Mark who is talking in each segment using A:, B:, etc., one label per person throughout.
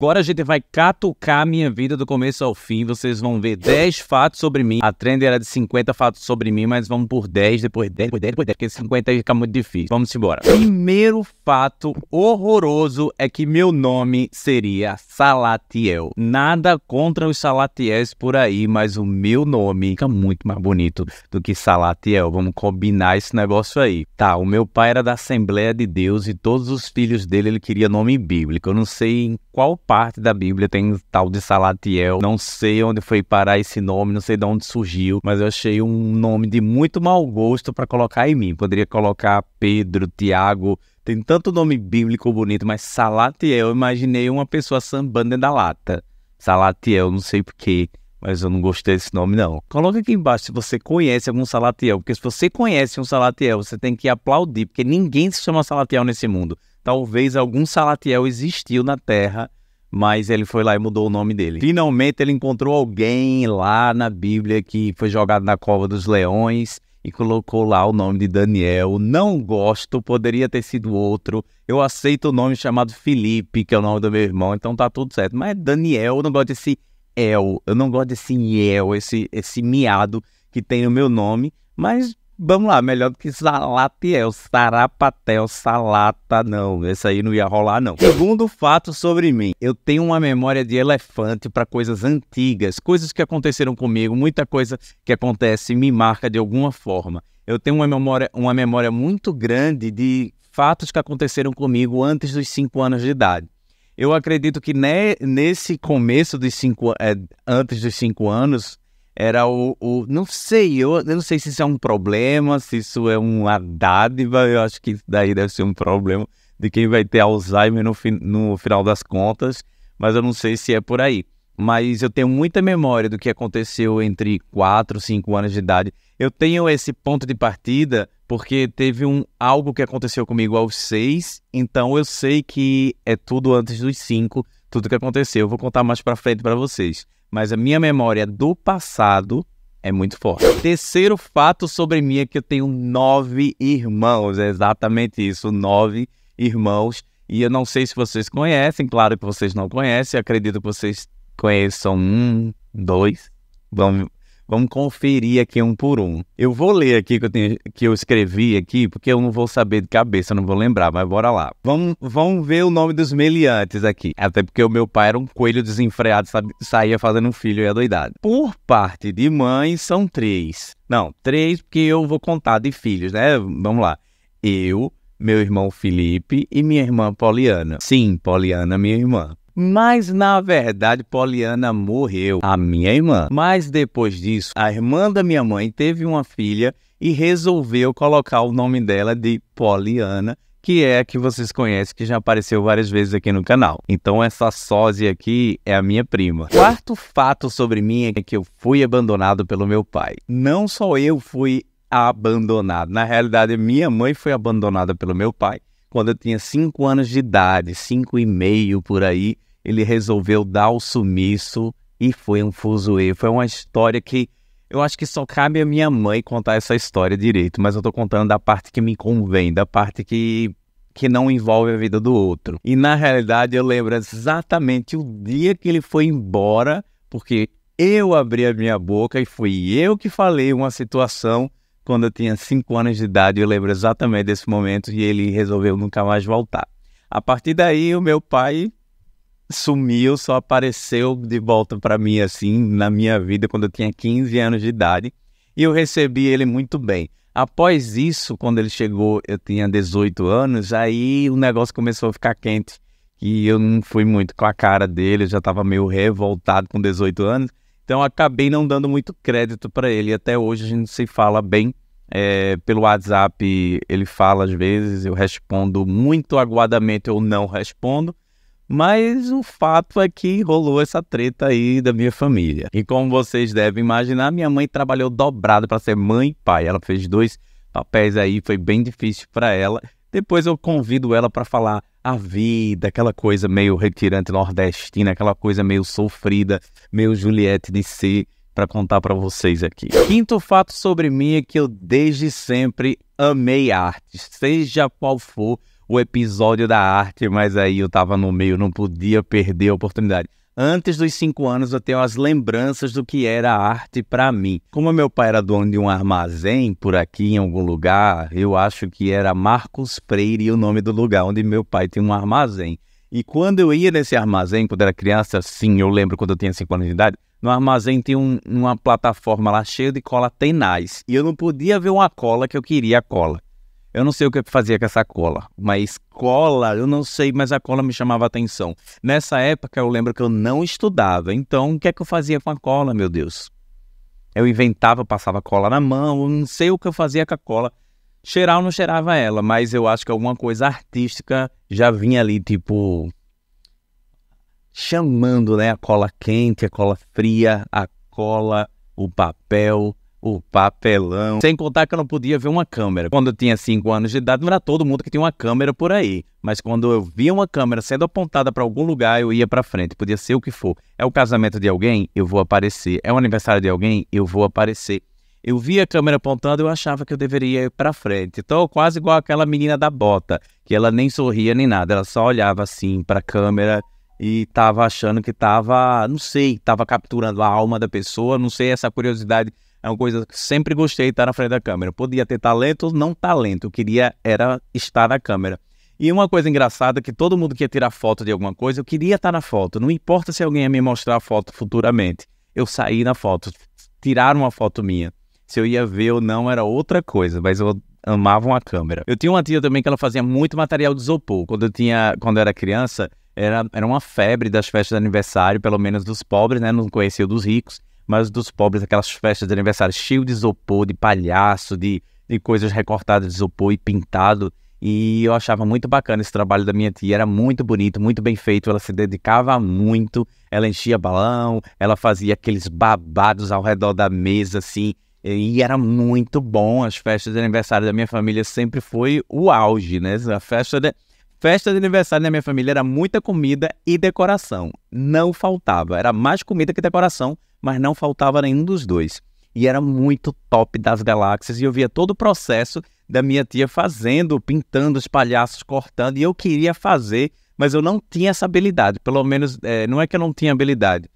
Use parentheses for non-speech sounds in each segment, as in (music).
A: Agora a gente vai catucar minha vida do começo ao fim. Vocês vão ver 10 fatos sobre mim. A trend era de 50 fatos sobre mim, mas vamos por 10, depois 10, depois 10, depois 10, porque 50 fica muito difícil. Vamos embora. Primeiro fato horroroso é que meu nome seria Salatiel. Nada contra os Salatiés por aí, mas o meu nome fica muito mais bonito do que Salatiel. Vamos combinar esse negócio aí. Tá, o meu pai era da Assembleia de Deus e todos os filhos dele ele queria nome bíblico. Eu não sei em qual parte da Bíblia tem um tal de Salatiel. Não sei onde foi parar esse nome, não sei de onde surgiu, mas eu achei um nome de muito mau gosto para colocar em mim. Poderia colocar Pedro, Tiago, tem tanto nome bíblico bonito, mas Salatiel, eu imaginei uma pessoa sambando da lata. Salatiel, não sei porquê, mas eu não gostei desse nome, não. Coloca aqui embaixo se você conhece algum Salatiel, porque se você conhece um Salatiel, você tem que aplaudir, porque ninguém se chama Salatiel nesse mundo. Talvez algum Salatiel existiu na Terra mas ele foi lá e mudou o nome dele. Finalmente ele encontrou alguém lá na Bíblia que foi jogado na cova dos leões e colocou lá o nome de Daniel. Não gosto, poderia ter sido outro. Eu aceito o nome chamado Felipe, que é o nome do meu irmão, então tá tudo certo. Mas Daniel, eu não gosto desse El, eu não gosto desse El, esse, esse miado que tem no meu nome, mas Vamos lá, melhor do que Salatiel, é Sarapatel, Salata, não. Esse aí não ia rolar, não. Segundo fato sobre mim, eu tenho uma memória de elefante para coisas antigas, coisas que aconteceram comigo, muita coisa que acontece me marca de alguma forma. Eu tenho uma memória, uma memória muito grande de fatos que aconteceram comigo antes dos 5 anos de idade. Eu acredito que ne, nesse começo dos cinco, é, antes dos 5 anos, era o, o não sei, eu, eu, não sei se isso é um problema, se isso é uma dádiva, eu acho que isso daí deve ser um problema de quem vai ter Alzheimer no, fi, no final das contas, mas eu não sei se é por aí. Mas eu tenho muita memória do que aconteceu entre 4 5 anos de idade. Eu tenho esse ponto de partida porque teve um algo que aconteceu comigo aos 6, então eu sei que é tudo antes dos 5, tudo que aconteceu. Eu vou contar mais para frente para vocês mas a minha memória do passado é muito forte. Terceiro fato sobre mim é que eu tenho nove irmãos, é exatamente isso, nove irmãos. E eu não sei se vocês conhecem, claro que vocês não conhecem, acredito que vocês conheçam um, dois, vamos Vamos conferir aqui um por um. Eu vou ler aqui que eu, tenho, que eu escrevi aqui, porque eu não vou saber de cabeça, não vou lembrar, mas bora lá. Vamos, vamos ver o nome dos meliantes aqui. Até porque o meu pai era um coelho desenfreado, sabe, saía fazendo um filho e adoidado. Por parte de mãe, são três. Não, três, porque eu vou contar de filhos, né? Vamos lá. Eu, meu irmão Felipe e minha irmã Poliana. Sim, Poliana, minha irmã. Mas na verdade, Poliana morreu, a minha irmã. Mas depois disso, a irmã da minha mãe teve uma filha e resolveu colocar o nome dela de Poliana, que é a que vocês conhecem, que já apareceu várias vezes aqui no canal. Então essa sósia aqui é a minha prima. Quarto fato sobre mim é que eu fui abandonado pelo meu pai. Não só eu fui abandonado, na realidade minha mãe foi abandonada pelo meu pai quando eu tinha 5 anos de idade, 5 e meio por aí, ele resolveu dar o sumiço e foi um fuzuê. Foi uma história que eu acho que só cabe a minha mãe contar essa história direito, mas eu tô contando da parte que me convém, da parte que que não envolve a vida do outro. E na realidade eu lembro exatamente o dia que ele foi embora, porque eu abri a minha boca e fui eu que falei uma situação quando eu tinha 5 anos de idade. Eu lembro exatamente desse momento e ele resolveu nunca mais voltar. A partir daí, o meu pai sumiu, só apareceu de volta para mim assim na minha vida quando eu tinha 15 anos de idade e eu recebi ele muito bem. Após isso, quando ele chegou, eu tinha 18 anos, aí o negócio começou a ficar quente e eu não fui muito com a cara dele, eu já estava meio revoltado com 18 anos, então acabei não dando muito crédito para ele. Até hoje a gente se fala bem. É, pelo WhatsApp ele fala às vezes, eu respondo muito aguadamente ou não respondo. Mas o fato é que rolou essa treta aí da minha família. E como vocês devem imaginar, minha mãe trabalhou dobrado para ser mãe e pai. Ela fez dois papéis aí, foi bem difícil para ela. Depois eu convido ela para falar a vida, aquela coisa meio retirante nordestina, aquela coisa meio sofrida, meio Juliette de ser, para contar para vocês aqui. Quinto fato sobre mim é que eu desde sempre amei arte, seja qual for o episódio da arte, mas aí eu tava no meio, não podia perder a oportunidade. Antes dos cinco anos, eu tenho as lembranças do que era arte para mim. Como meu pai era dono de um armazém por aqui, em algum lugar, eu acho que era Marcos Freire o nome do lugar onde meu pai tinha um armazém. E quando eu ia nesse armazém, quando era criança, sim, eu lembro quando eu tinha 5 anos de idade, no armazém tinha um, uma plataforma lá cheia de cola tenaz. E eu não podia ver uma cola que eu queria a cola. Eu não sei o que eu fazia com essa cola, mas cola, eu não sei, mas a cola me chamava atenção. Nessa época eu lembro que eu não estudava, então o que é que eu fazia com a cola, meu Deus? Eu inventava, passava cola na mão, eu não sei o que eu fazia com a cola. Cheirar eu não cheirava ela, mas eu acho que alguma coisa artística já vinha ali, tipo, chamando né, a cola quente, a cola fria, a cola, o papel, o papelão. Sem contar que eu não podia ver uma câmera. Quando eu tinha 5 anos de idade, não era todo mundo que tinha uma câmera por aí. Mas quando eu via uma câmera sendo apontada para algum lugar, eu ia para frente. Podia ser o que for. É o casamento de alguém? Eu vou aparecer. É o aniversário de alguém? Eu vou aparecer. Eu via a câmera apontando, eu achava que eu deveria ir para frente. Então, quase igual aquela menina da bota, que ela nem sorria nem nada, ela só olhava assim para a câmera e tava achando que tava, não sei, tava capturando a alma da pessoa, não sei essa curiosidade é uma coisa que sempre gostei de estar na frente da câmera. Podia ter talento ou não talento, eu queria era estar na câmera. E uma coisa engraçada é que todo mundo quer tirar foto de alguma coisa, eu queria estar na foto. Não importa se alguém ia me mostrar a foto futuramente. Eu saí na foto, tiraram uma foto minha. Se eu ia ver ou não era outra coisa, mas eu amava uma câmera. Eu tinha uma tia também que ela fazia muito material de isopor. Quando eu tinha, quando eu era criança, era, era uma febre das festas de aniversário, pelo menos dos pobres, né? Não conhecia dos ricos mas dos pobres, aquelas festas de aniversário cheio de isopor, de palhaço, de, de coisas recortadas de isopor e pintado. E eu achava muito bacana esse trabalho da minha tia, era muito bonito, muito bem feito, ela se dedicava muito, ela enchia balão, ela fazia aqueles babados ao redor da mesa, assim, e era muito bom. As festas de aniversário da minha família sempre foi o auge, né? A festa de, festa de aniversário da minha família era muita comida e decoração, não faltava, era mais comida que decoração, mas não faltava nenhum dos dois. E era muito top das galáxias, e eu via todo o processo da minha tia fazendo, pintando os palhaços, cortando, e eu queria fazer, mas eu não tinha essa habilidade, pelo menos, é, não é que eu não tinha habilidade,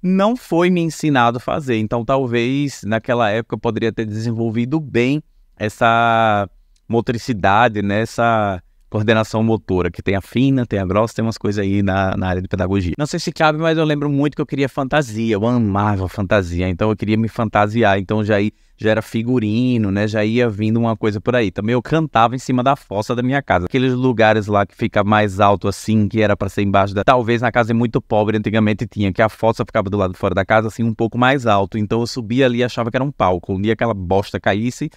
A: não foi me ensinado a fazer, então talvez naquela época eu poderia ter desenvolvido bem essa motricidade, né, essa coordenação motora, que tem a fina, tem a grossa, tem umas coisas aí na, na área de pedagogia. Não sei se cabe, mas eu lembro muito que eu queria fantasia, eu amava fantasia, então eu queria me fantasiar, então já ia já era figurino, né? Já ia vindo uma coisa por aí. Também eu cantava em cima da fossa da minha casa. Aqueles lugares lá que fica mais alto assim, que era para ser embaixo da. Talvez na casa muito pobre antigamente tinha, que a fossa ficava do lado de fora da casa, assim, um pouco mais alto. Então eu subia ali e achava que era um palco. Um dia aquela bosta caísse,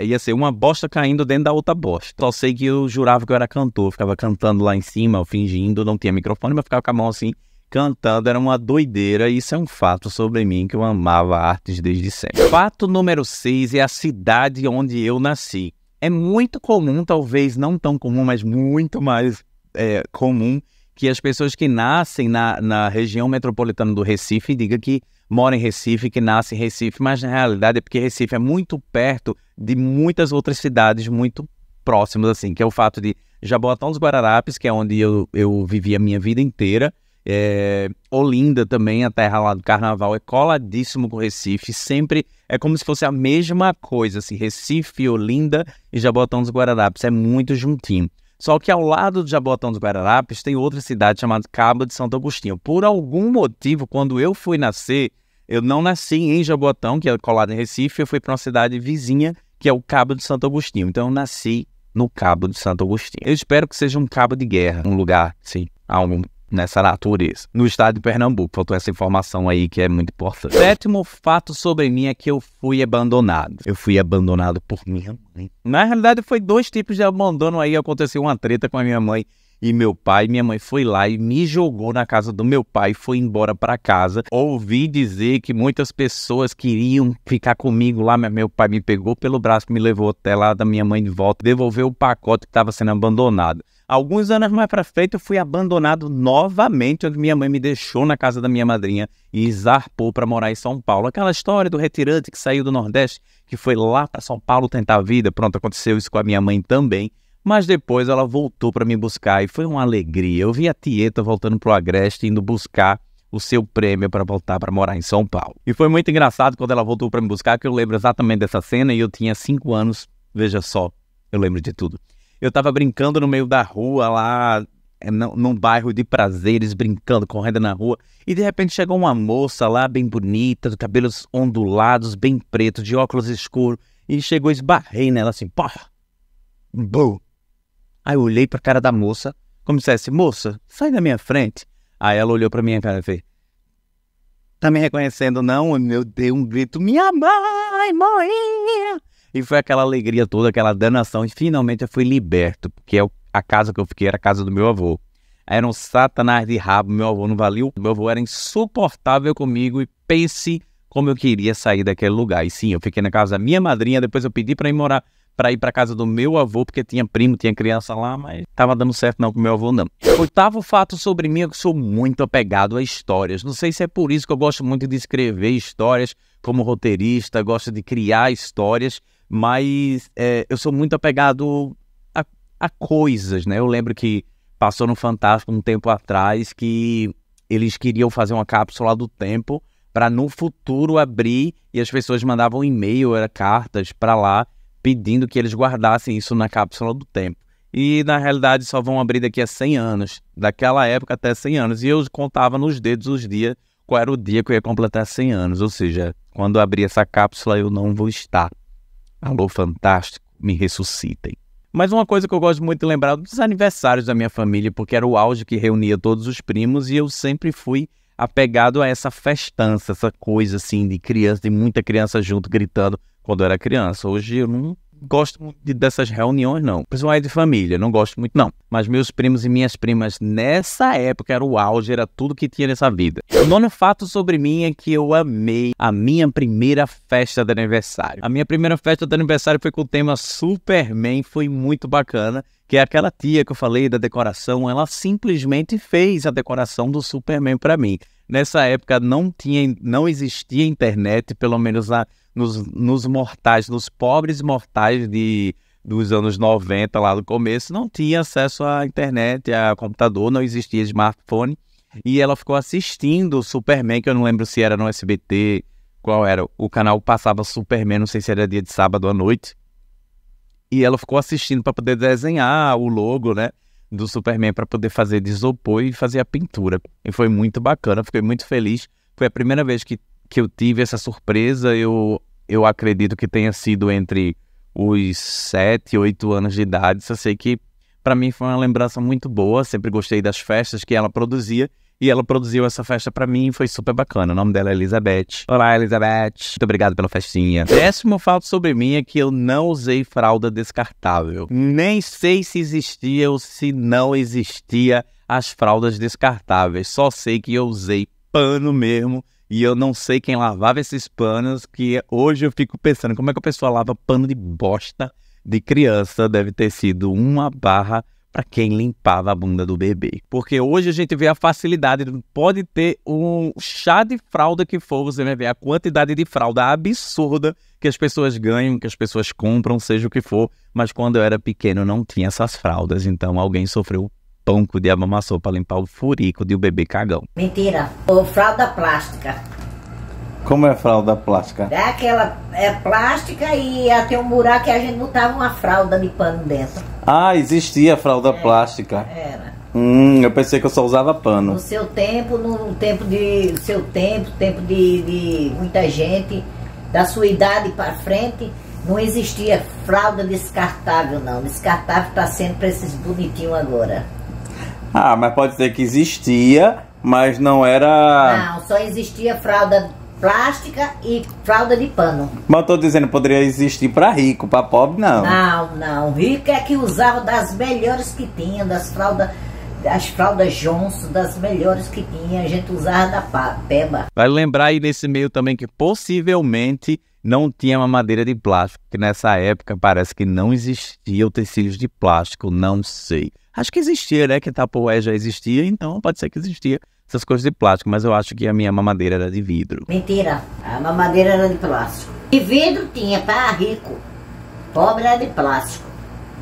A: ia ser uma bosta caindo dentro da outra bosta. Só sei que eu jurava que eu era cantor, eu ficava cantando lá em cima, fingindo, não tinha microfone, mas ficava com a mão assim cantando era uma doideira, e isso é um fato sobre mim que eu amava artes desde sempre. Fato número 6 é a cidade onde eu nasci. É muito comum, talvez não tão comum, mas muito mais é, comum, que as pessoas que nascem na, na região metropolitana do Recife digam que moram em Recife, que nascem em Recife, mas na realidade é porque Recife é muito perto de muitas outras cidades muito próximas, assim, que é o fato de Jabotão dos Guararapes, que é onde eu, eu vivi a minha vida inteira, é, Olinda também, a terra lá do carnaval, é coladíssimo com Recife. Sempre é como se fosse a mesma coisa, assim, Recife, Olinda e Jabotão dos Guararapes. É muito juntinho. Só que ao lado do Jabotão dos Guararapes tem outra cidade chamada Cabo de Santo Agostinho. Por algum motivo, quando eu fui nascer, eu não nasci em Jabotão, que é colado em Recife, eu fui para uma cidade vizinha, que é o Cabo de Santo Agostinho. Então eu nasci no Cabo de Santo Agostinho. Eu espero que seja um cabo de guerra, um lugar, sim, algo nessa natureza, no estado de Pernambuco. Faltou essa informação aí que é muito importante. Sétimo fato sobre mim é que eu fui abandonado. Eu fui abandonado por minha mãe. Na realidade, foi dois tipos de abandono aí. Aconteceu uma treta com a minha mãe e meu pai. Minha mãe foi lá e me jogou na casa do meu pai, foi embora para casa. Ouvi dizer que muitas pessoas queriam ficar comigo lá, mas meu pai me pegou pelo braço, me levou até lá da minha mãe de volta, devolveu o pacote que estava sendo abandonado. Alguns anos mais para frente, eu fui abandonado novamente, onde minha mãe me deixou na casa da minha madrinha e zarpou para morar em São Paulo. Aquela história do retirante que saiu do Nordeste, que foi lá para São Paulo tentar a vida. Pronto, aconteceu isso com a minha mãe também. Mas depois ela voltou para me buscar e foi uma alegria. Eu vi a Tieta voltando o Agreste, indo buscar o seu prêmio para voltar para morar em São Paulo. E foi muito engraçado quando ela voltou para me buscar, que eu lembro exatamente dessa cena e eu tinha cinco anos. Veja só, eu lembro de tudo. Eu tava brincando no meio da rua lá, é, num bairro de prazeres, brincando, correndo na rua. E de repente chegou uma moça lá, bem bonita, de cabelos ondulados, bem preto, de óculos escuros. E chegou e esbarrei nela assim, pá! Bum! Aí eu olhei pra cara da moça, como se dissesse, moça, sai da minha frente. Aí ela olhou pra minha cara e fez, tá me reconhecendo não? Eu dei um grito, minha mãe
B: morria!
A: E foi aquela alegria toda, aquela danação. E finalmente eu fui liberto, porque a casa que eu fiquei era a casa do meu avô. Era um satanás de rabo, meu avô não valia. Meu avô era insuportável comigo e pense como eu queria sair daquele lugar. E sim, eu fiquei na casa da minha madrinha, depois eu pedi para ir morar para ir para casa do meu avô, porque tinha primo, tinha criança lá, mas tava dando certo não com meu avô não. Oitavo fato sobre mim é que sou muito apegado a histórias. Não sei se é por isso que eu gosto muito de escrever histórias como roteirista, gosto de criar histórias mas é, eu sou muito apegado a, a, coisas, né? Eu lembro que passou no Fantástico um tempo atrás que eles queriam fazer uma cápsula do tempo para no futuro abrir e as pessoas mandavam e-mail, era cartas para lá pedindo que eles guardassem isso na cápsula do tempo. E na realidade só vão abrir daqui a 100 anos, daquela época até 100 anos. E eu contava nos dedos os dias qual era o dia que eu ia completar 100 anos, ou seja, quando abrir essa cápsula eu não vou estar. Alô, fantástico, me ressuscitem. Mas uma coisa que eu gosto muito de lembrar dos aniversários da minha família, porque era o auge que reunia todos os primos e eu sempre fui apegado a essa festança, essa coisa assim de criança, de muita criança junto gritando quando eu era criança. Hoje eu não gosto muito dessas reuniões, não. é de família, não gosto muito, não. Mas meus primos e minhas primas, nessa época, era o auge, era tudo que tinha nessa vida. O nono fato sobre mim é que eu amei a minha primeira festa de aniversário. A minha primeira festa de aniversário foi com o tema Superman, foi muito bacana que é aquela tia que eu falei da decoração, ela simplesmente fez a decoração do Superman para mim. Nessa época não tinha, não existia internet, pelo menos a nos, nos mortais, nos pobres mortais de, dos anos 90, lá do começo, não tinha acesso à internet, a computador, não existia smartphone. E ela ficou assistindo Superman, que eu não lembro se era no SBT, qual era. O canal passava Superman, não sei se era dia de sábado à noite. E ela ficou assistindo para poder desenhar o logo, né? Do Superman para poder fazer de isopor e fazer a pintura. E foi muito bacana, fiquei muito feliz. Foi a primeira vez que que eu tive essa surpresa, eu, eu acredito que tenha sido entre os 7, 8 anos de idade. Só sei que para mim foi uma lembrança muito boa, sempre gostei das festas que ela produzia. E ela produziu essa festa para mim e foi super bacana. O nome dela é Elizabeth. Olá, Elizabeth. Muito obrigado pela festinha. Décimo fato sobre mim é que eu não usei fralda descartável. Nem sei se existia ou se não existia as fraldas descartáveis. Só sei que eu usei pano mesmo e eu não sei quem lavava esses panos, que hoje eu fico pensando como é que a pessoa lava pano de bosta de criança. Deve ter sido uma barra para quem limpava a bunda do bebê. Porque hoje a gente vê a facilidade, pode ter um chá de fralda que for, você vai ver a quantidade de fralda absurda que as pessoas ganham, que as pessoas compram, seja o que for. Mas quando eu era pequeno não tinha essas fraldas, então alguém sofreu pão que o diabo amassou para limpar o furico de um bebê cagão.
B: Mentira, ou fralda plástica.
A: Como é fralda plástica? É
B: aquela é plástica e até um buraco que a gente botava uma fralda de pano dentro.
A: Ah, existia fralda é, plástica. Era. Hum, eu pensei que eu só usava pano. No
B: seu tempo, no tempo de seu tempo, tempo de, de muita gente, da sua idade para frente, não existia fralda descartável não. Descartável está sendo para esses bonitinhos agora.
A: Ah, mas pode ser que existia, mas não era.
B: Não, só existia fralda plástica e fralda de pano.
A: Mas eu tô dizendo, poderia existir para rico, para pobre não.
B: Não, não. Rico é que usava das melhores que tinha, das fraldas as fraldas Johnson, das melhores que tinha, a gente usava da Peba.
A: Vai lembrar aí nesse meio também que possivelmente não tinha uma madeira de plástico, que nessa época parece que não existia utensílios de plástico, não sei. Acho que existia, né? Que Tupperware já existia, então pode ser que existia essas coisas de plástico, mas eu acho que a minha mamadeira era de vidro.
B: Mentira, a mamadeira era de plástico. De vidro tinha para rico, pobre era de plástico.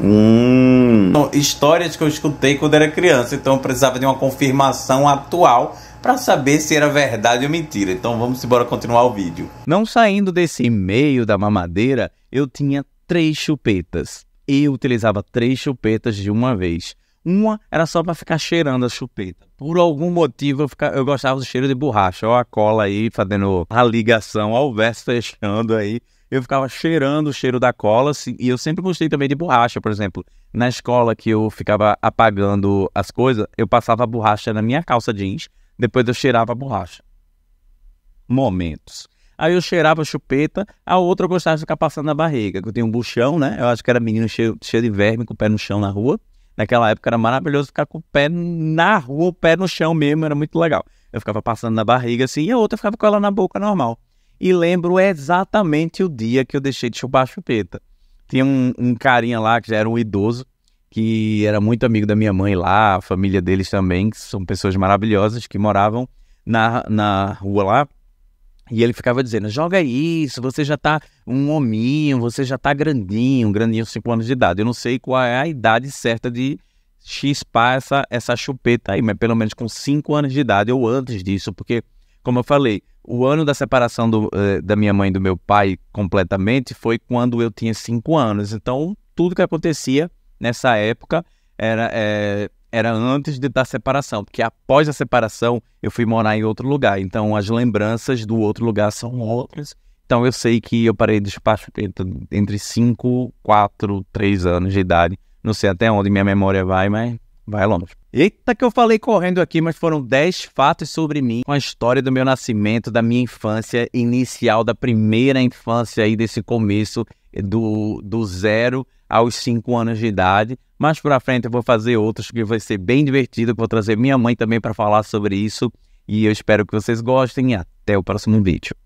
A: Hum. Histórias que eu escutei quando era criança, então eu precisava de uma confirmação atual para saber se era verdade ou mentira. Então vamos embora continuar o vídeo. Não saindo desse meio da mamadeira, eu tinha três chupetas. e utilizava três chupetas de uma vez. Uma era só para ficar cheirando a chupeta. Por algum motivo eu, ficava, eu gostava do cheiro de borracha. Ó, a cola aí fazendo a ligação, ó, o verso (laughs) fechando aí. Eu ficava cheirando o cheiro da cola assim. e eu sempre gostei também de borracha. Por exemplo, na escola que eu ficava apagando as coisas, eu passava a borracha na minha calça jeans, depois eu cheirava a borracha. Momentos. Aí eu cheirava a chupeta, a outra eu gostava de ficar passando na barriga, que eu tenho um buchão, né? Eu acho que era menino cheio, cheio de verme com o pé no chão na rua. Naquela época era maravilhoso ficar com o pé na rua, o pé no chão mesmo, era muito legal. Eu ficava passando na barriga assim e a outra ficava com ela na boca normal. E lembro exatamente o dia que eu deixei de chupar a chupeta. Tinha um, um carinha lá que já era um idoso, que era muito amigo da minha mãe lá, a família deles também, que são pessoas maravilhosas que moravam na, na rua lá. E ele ficava dizendo: joga isso, você já tá um hominho, você já tá grandinho, grandinho, 5 anos de idade. Eu não sei qual é a idade certa de chispar essa, essa chupeta aí, mas pelo menos com 5 anos de idade ou antes disso, porque, como eu falei, o ano da separação do, uh, da minha mãe e do meu pai completamente foi quando eu tinha 5 anos. Então, tudo que acontecia nessa época era. Eh, era antes de, da separação, porque após a separação eu fui morar em outro lugar. Então as lembranças do outro lugar são outras. Então eu sei que eu parei de despacho entre 5, 4, 3 anos de idade. Não sei até onde minha memória vai, mas vai longe. Eita que eu falei correndo aqui, mas foram 10 fatos sobre mim, com a história do meu nascimento, da minha infância inicial, da primeira infância aí desse começo eh, do, do zero aos 5 anos de idade. Mais para frente eu vou fazer outros que vai ser bem divertido. Vou trazer minha mãe também para falar sobre isso. E eu espero que vocês gostem. Até o próximo vídeo.